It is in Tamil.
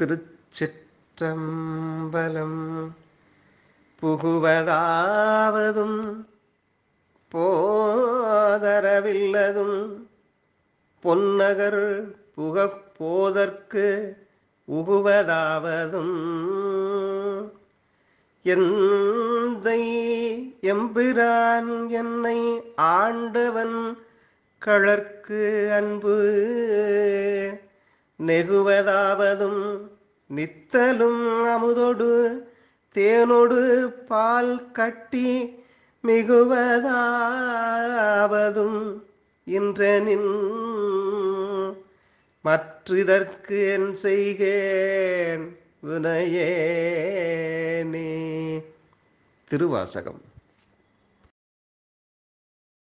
திருச்சிற்றம்பலம் புகுவதாவதும் போதரவில்லதும் பொன்னகர் புகப்போதற்கு உகுவதாவதும் எந்தை எம்பிரான் என்னை ஆண்டவன் களற்கு அன்பு நெகுவதாவதும் நித்தலும் அமுதொடு தேனொடு பால் கட்டி மிகுவதாவதும் நின் மற்றிதற்கு என் செய்கேன் வினையே நீ திருவாசகம்